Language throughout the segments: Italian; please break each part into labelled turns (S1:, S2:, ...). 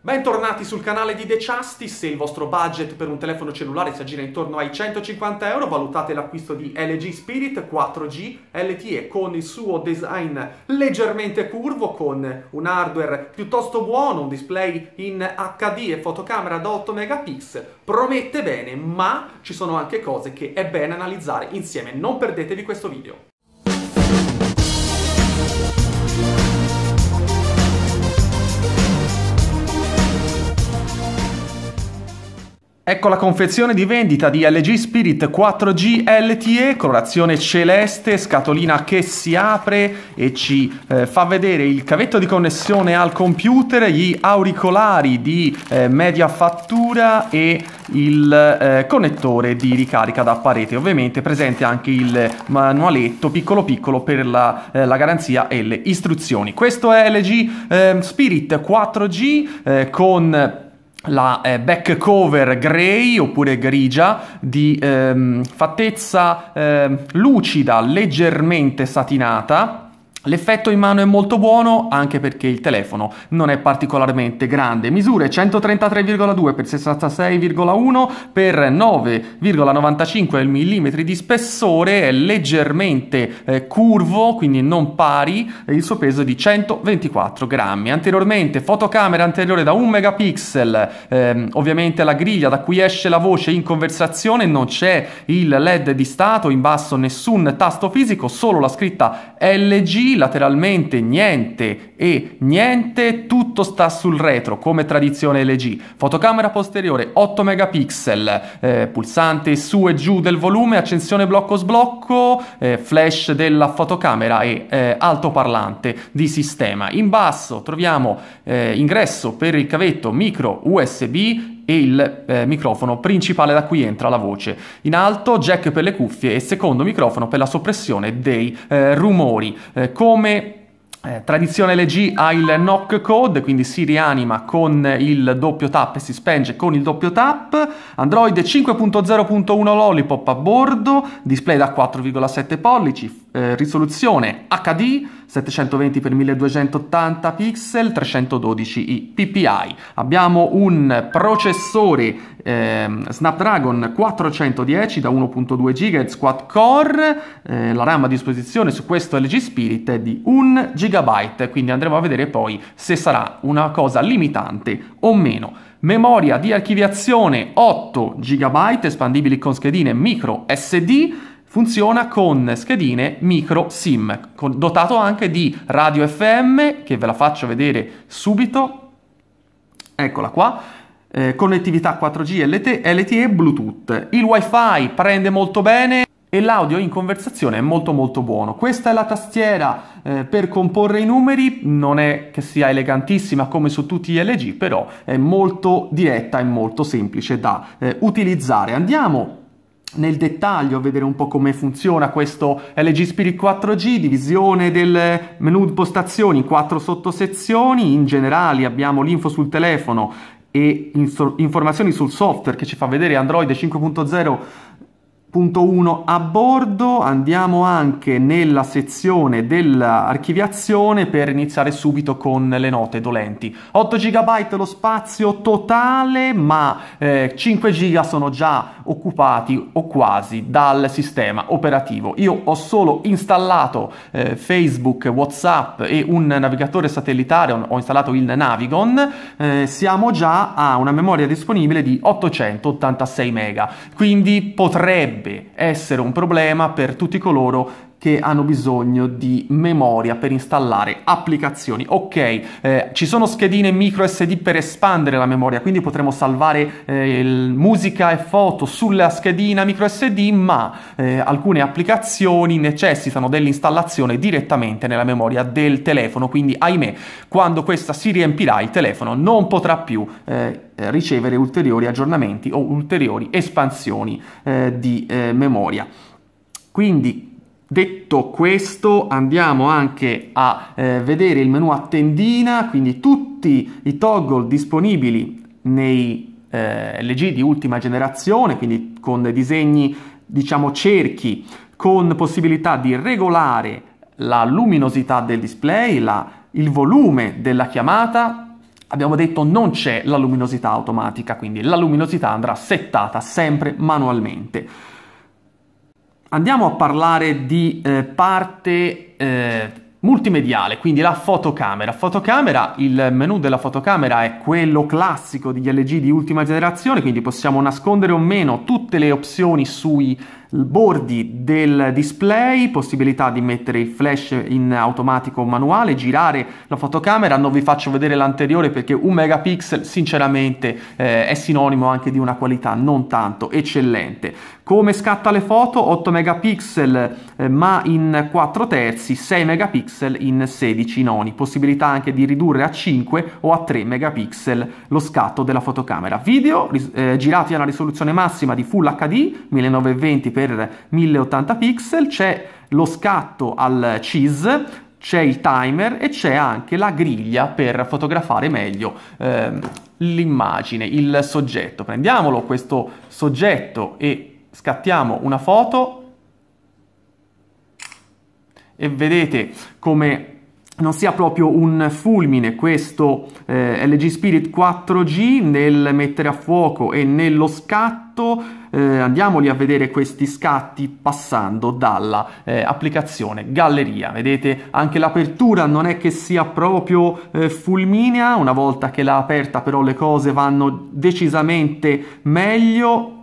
S1: Bentornati sul canale di The Justice, se il vostro budget per un telefono cellulare si aggira intorno ai 150 euro valutate l'acquisto di LG Spirit 4G LTE con il suo design leggermente curvo con un hardware piuttosto buono, un display in HD e fotocamera da 8 megapixel, promette bene ma ci sono anche cose che è bene analizzare insieme, non perdetevi questo video. Ecco la confezione di vendita di LG Spirit 4G LTE, colorazione celeste, scatolina che si apre e ci eh, fa vedere il cavetto di connessione al computer, gli auricolari di eh, media fattura e il eh, connettore di ricarica da parete. Ovviamente presente anche il manualetto piccolo piccolo per la, eh, la garanzia e le istruzioni. Questo è LG ehm, Spirit 4G eh, con la eh, back cover grey oppure grigia di ehm, fattezza eh, lucida, leggermente satinata L'effetto in mano è molto buono anche perché il telefono non è particolarmente grande. Misure 133,2 x 66,1 x 9,95 mm di spessore, è leggermente eh, curvo, quindi non pari, il suo peso è di 124 grammi. Anteriormente fotocamera anteriore da 1 megapixel, ehm, ovviamente la griglia da cui esce la voce in conversazione, non c'è il LED di stato, in basso nessun tasto fisico, solo la scritta LG lateralmente niente e niente, tutto sta sul retro come tradizione LG. Fotocamera posteriore 8 megapixel, eh, pulsante su e giù del volume, accensione blocco sblocco, eh, flash della fotocamera e eh, altoparlante di sistema. In basso troviamo eh, ingresso per il cavetto micro USB e il eh, microfono principale da cui entra la voce. In alto jack per le cuffie e secondo microfono per la soppressione dei eh, rumori. Eh, come eh, tradizione LG ha il knock code, quindi si rianima con il doppio tap e si spenge con il doppio tap. Android 5.0.1 Lollipop a bordo, display da 4,7 pollici, eh, risoluzione HD 720x1280 pixel 312 ppi. Abbiamo un processore eh, Snapdragon 410 da 1.2 GHz quad core, eh, la RAM a disposizione su questo LG Spirit è di 1 GB, quindi andremo a vedere poi se sarà una cosa limitante o meno. Memoria di archiviazione 8 GB espandibili con schedine micro SD funziona con schedine micro SIM, con, dotato anche di radio FM, che ve la faccio vedere subito, eccola qua, eh, connettività 4G LT, LTE Bluetooth. Il wifi prende molto bene e l'audio in conversazione è molto molto buono. Questa è la tastiera eh, per comporre i numeri, non è che sia elegantissima come su tutti gli LG, però è molto diretta e molto semplice da eh, utilizzare. Andiamo nel dettaglio, vedere un po' come funziona questo LG Spirit 4G, divisione del menu postazioni in quattro sottosezioni, in generale abbiamo l'info sul telefono e informazioni sul software che ci fa vedere Android 5.0 Punto 1 a bordo, andiamo anche nella sezione dell'archiviazione per iniziare subito con le note dolenti. 8 GB lo spazio totale, ma eh, 5 GB sono già occupati o quasi dal sistema operativo. Io ho solo installato eh, Facebook, WhatsApp e un navigatore satellitare, ho installato il Navigon, eh, siamo già a una memoria disponibile di 886 MB, quindi potrebbe potrebbe essere un problema per tutti coloro che hanno bisogno di memoria per installare applicazioni. Ok, eh, ci sono schedine micro SD per espandere la memoria, quindi potremo salvare eh, il, musica e foto sulla schedina micro SD, ma eh, alcune applicazioni necessitano dell'installazione direttamente nella memoria del telefono, quindi ahimè, quando questa si riempirà il telefono non potrà più eh, eh, ricevere ulteriori aggiornamenti o ulteriori espansioni eh, di memoria. Quindi Detto questo andiamo anche a eh, vedere il menu a tendina, quindi tutti i toggle disponibili nei eh, LG di ultima generazione, quindi con disegni diciamo cerchi, con possibilità di regolare la luminosità del display, la, il volume della chiamata. Abbiamo detto non c'è la luminosità automatica, quindi la luminosità andrà settata sempre manualmente andiamo a parlare di eh, parte eh, multimediale, quindi la fotocamera. Fotocamera, il menu della fotocamera è quello classico degli LG di ultima generazione, quindi possiamo nascondere o meno tutte le opzioni sui bordi del display, possibilità di mettere il flash in automatico o manuale, girare la fotocamera, non vi faccio vedere l'anteriore perché un megapixel sinceramente eh, è sinonimo anche di una qualità non tanto eccellente. Come scatta le foto? 8 megapixel eh, ma in 4 terzi, 6 megapixel in 16 noni, possibilità anche di ridurre a 5 o a 3 megapixel lo scatto della fotocamera. Video eh, girati una risoluzione massima di Full HD 1920 per 1080 pixel, c'è lo scatto al cheese, c'è il timer e c'è anche la griglia per fotografare meglio ehm, l'immagine, il soggetto. Prendiamolo questo soggetto e scattiamo una foto e vedete come non sia proprio un fulmine questo eh, LG Spirit 4G nel mettere a fuoco e nello scatto. Eh, andiamoli a vedere questi scatti passando dalla eh, applicazione galleria vedete anche l'apertura non è che sia proprio eh, fulminea una volta che l'ha aperta però le cose vanno decisamente meglio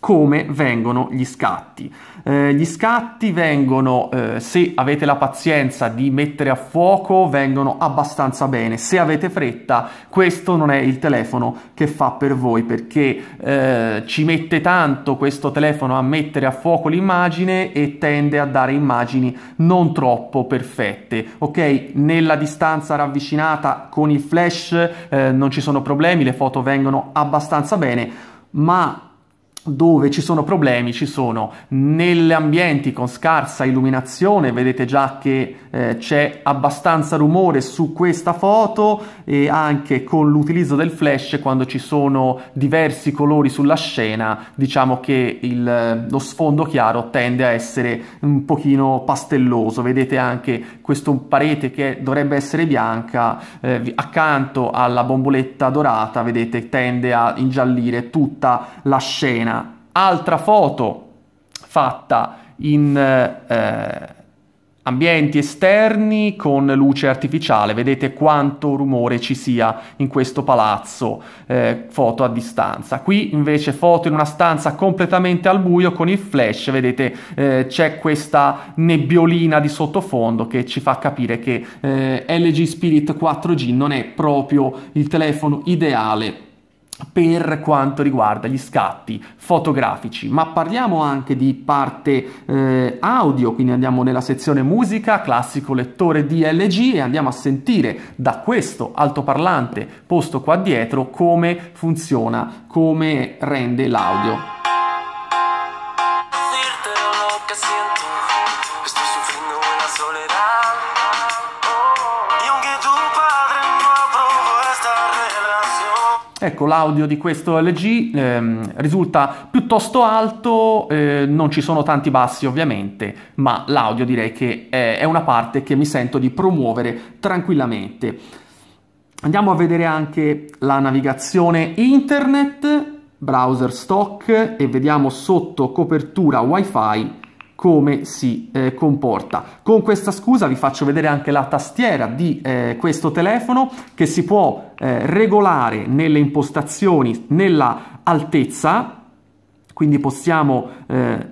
S1: come vengono gli scatti. Eh, gli scatti vengono, eh, se avete la pazienza di mettere a fuoco, vengono abbastanza bene. Se avete fretta, questo non è il telefono che fa per voi perché eh, ci mette tanto questo telefono a mettere a fuoco l'immagine e tende a dare immagini non troppo perfette. Ok, nella distanza ravvicinata con il flash eh, non ci sono problemi, le foto vengono abbastanza bene, ma dove ci sono problemi ci sono negli ambienti con scarsa illuminazione, vedete già che eh, c'è abbastanza rumore su questa foto e anche con l'utilizzo del flash quando ci sono diversi colori sulla scena, diciamo che il, lo sfondo chiaro tende a essere un pochino pastelloso, vedete anche questa parete che dovrebbe essere bianca eh, accanto alla bomboletta dorata, vedete tende a ingiallire tutta la scena Altra foto fatta in eh, eh, ambienti esterni con luce artificiale, vedete quanto rumore ci sia in questo palazzo, eh, foto a distanza. Qui invece foto in una stanza completamente al buio con il flash, vedete eh, c'è questa nebbiolina di sottofondo che ci fa capire che eh, LG Spirit 4G non è proprio il telefono ideale per quanto riguarda gli scatti fotografici, ma parliamo anche di parte eh, audio, quindi andiamo nella sezione musica, classico lettore DLG e andiamo a sentire da questo altoparlante posto qua dietro come funziona, come rende l'audio. Ecco, l'audio di questo LG ehm, risulta piuttosto alto, eh, non ci sono tanti bassi ovviamente, ma l'audio direi che è, è una parte che mi sento di promuovere tranquillamente. Andiamo a vedere anche la navigazione internet, browser stock e vediamo sotto copertura wifi come si eh, comporta. Con questa scusa vi faccio vedere anche la tastiera di eh, questo telefono che si può eh, regolare nelle impostazioni nella altezza, quindi possiamo, eh,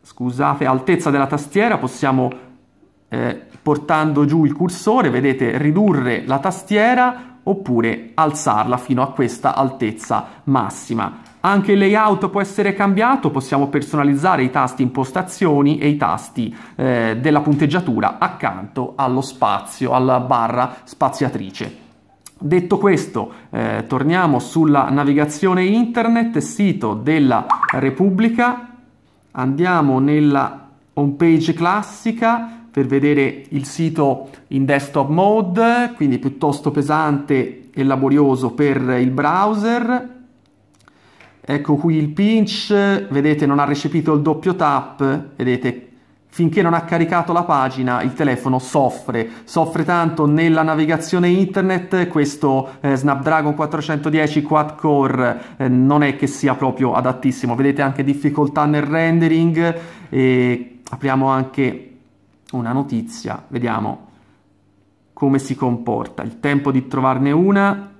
S1: scusate, altezza della tastiera, possiamo eh, portando giù il cursore, vedete, ridurre la tastiera oppure alzarla fino a questa altezza massima. Anche il layout può essere cambiato, possiamo personalizzare i tasti impostazioni e i tasti eh, della punteggiatura accanto allo spazio, alla barra spaziatrice. Detto questo, eh, torniamo sulla navigazione internet, sito della Repubblica, andiamo nella home page classica per vedere il sito in desktop mode, quindi piuttosto pesante e laborioso per il browser, ecco qui il pinch, vedete non ha recepito il doppio tap, vedete finché non ha caricato la pagina il telefono soffre, soffre tanto nella navigazione internet, questo eh, Snapdragon 410 quad core eh, non è che sia proprio adattissimo, vedete anche difficoltà nel rendering e apriamo anche una notizia, vediamo come si comporta, il tempo di trovarne una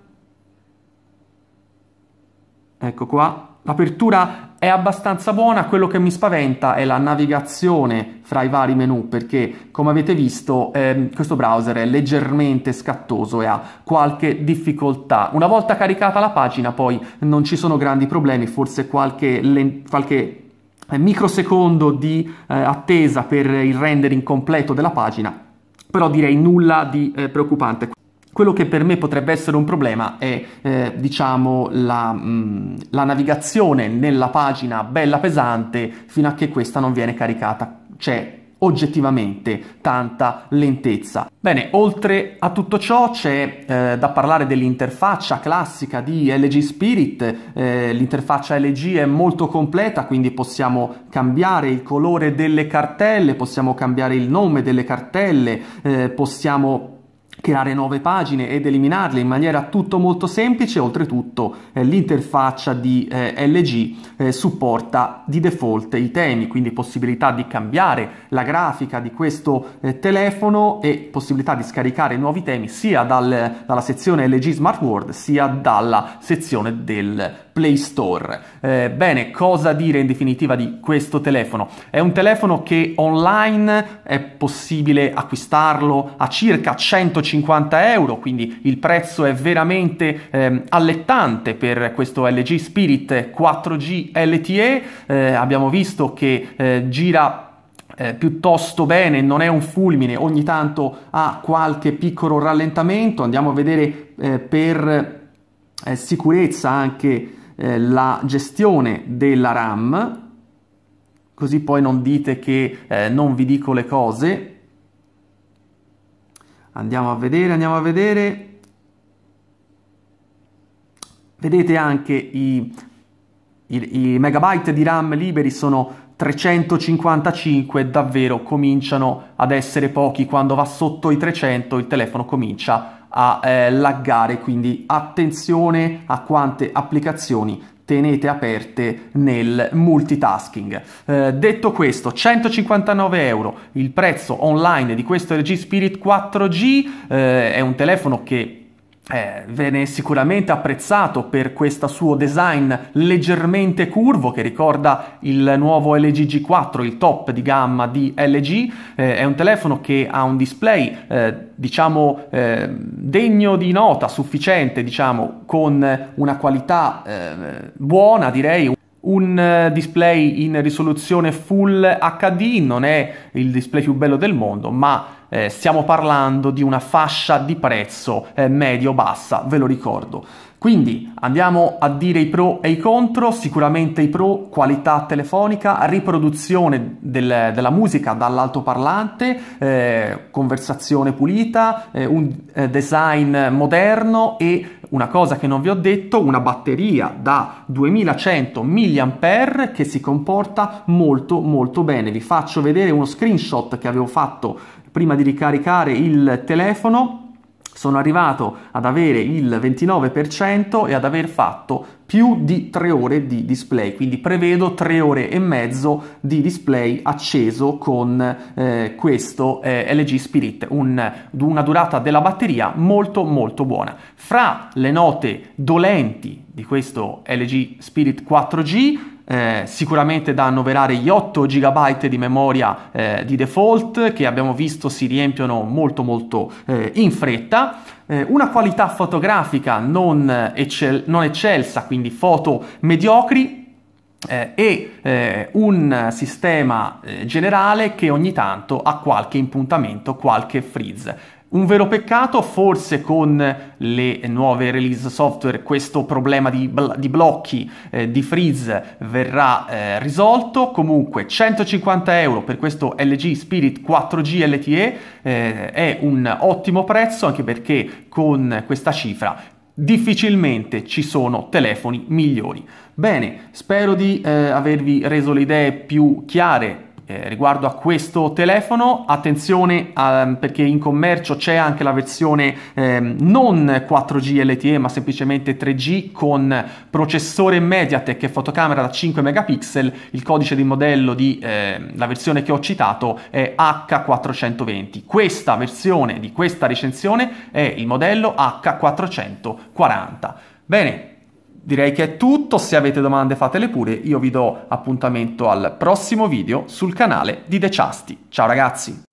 S1: Ecco qua, l'apertura è abbastanza buona, quello che mi spaventa è la navigazione fra i vari menu perché come avete visto eh, questo browser è leggermente scattoso e ha qualche difficoltà. Una volta caricata la pagina poi non ci sono grandi problemi, forse qualche, qualche eh, microsecondo di eh, attesa per il rendering completo della pagina, però direi nulla di eh, preoccupante. Quello che per me potrebbe essere un problema è eh, diciamo la, mh, mm, la navigazione nella pagina bella pesante fino a che questa non viene caricata. C'è oggettivamente tanta lentezza. Bene, oltre a tutto ciò c'è eh, da parlare dell'interfaccia classica di LG Spirit, eh, l'interfaccia LG è molto completa quindi possiamo cambiare il colore delle cartelle, possiamo cambiare il nome delle cartelle, eh, possiamo creare nuove pagine ed eliminarle in maniera tutto molto semplice, oltretutto eh, l'interfaccia di eh, LG eh, supporta di default i temi, quindi possibilità di cambiare la grafica di questo eh, telefono e possibilità di scaricare nuovi temi sia dal, dalla sezione LG Smart World sia dalla sezione del Play Store. Eh, bene, cosa dire in definitiva di questo telefono? È un telefono che online è possibile acquistarlo a circa 150 150 euro, quindi il prezzo è veramente eh, allettante per questo LG Spirit 4G LTE. Eh, abbiamo visto che eh, gira eh, piuttosto bene, non è un fulmine, ogni tanto ha qualche piccolo rallentamento. Andiamo a vedere eh, per eh, sicurezza anche eh, la gestione della RAM, così poi non dite che eh, non vi dico le cose. Andiamo a vedere, andiamo a vedere. Vedete anche i, i, i megabyte di RAM liberi sono 355 davvero cominciano ad essere pochi, quando va sotto i 300 il telefono comincia a eh, laggare, quindi attenzione a quante applicazioni tenete aperte nel multitasking. Eh, detto questo, 159 euro il prezzo online di questo LG Spirit 4G, eh, è un telefono che eh, viene sicuramente apprezzato per questo suo design leggermente curvo che ricorda il nuovo LG G4, il top di gamma di LG. Eh, è un telefono che ha un display eh, diciamo eh, degno di nota, sufficiente, diciamo, con una qualità eh, buona, direi un eh, display in risoluzione Full HD, non è il display più bello del mondo, ma eh, stiamo parlando di una fascia di prezzo eh, medio-bassa, ve lo ricordo. Quindi andiamo a dire i pro e i contro, sicuramente i pro, qualità telefonica, riproduzione del, della musica dall'altoparlante, eh, conversazione pulita, eh, un eh, design moderno e una cosa che non vi ho detto, una batteria da 2100 mAh che si comporta molto molto bene. Vi faccio vedere uno screenshot che avevo fatto prima di ricaricare il telefono sono arrivato ad avere il 29% e ad aver fatto più di 3 ore di display, quindi prevedo 3 ore e mezzo di display acceso con eh, questo eh, LG Spirit, un, una durata della batteria molto molto buona. Fra le note dolenti di questo LG Spirit 4G eh, sicuramente da annoverare gli 8 GB di memoria eh, di default che abbiamo visto si riempiono molto molto eh, in fretta eh, una qualità fotografica non, eccel- non eccelsa quindi foto mediocri eh, e eh, un sistema eh, generale che ogni tanto ha qualche impuntamento, qualche frizz. Un vero peccato, forse con le nuove release software questo problema di, bl- di blocchi, eh, di freeze verrà eh, risolto. Comunque 150 euro per questo LG Spirit 4G LTE eh, è un ottimo prezzo anche perché con questa cifra difficilmente ci sono telefoni migliori. Bene, spero di eh, avervi reso le idee più chiare eh, riguardo a questo telefono, attenzione a, ehm, perché in commercio c'è anche la versione eh, non 4G LTE ma semplicemente 3G con processore Mediatek e fotocamera da 5 megapixel, il codice di modello di eh, la versione che ho citato è H420. Questa versione di questa recensione è il modello H440. Bene, direi che è tutto, se avete domande fatele pure, io vi do appuntamento al prossimo video sul canale di The Ciasti. Ciao ragazzi!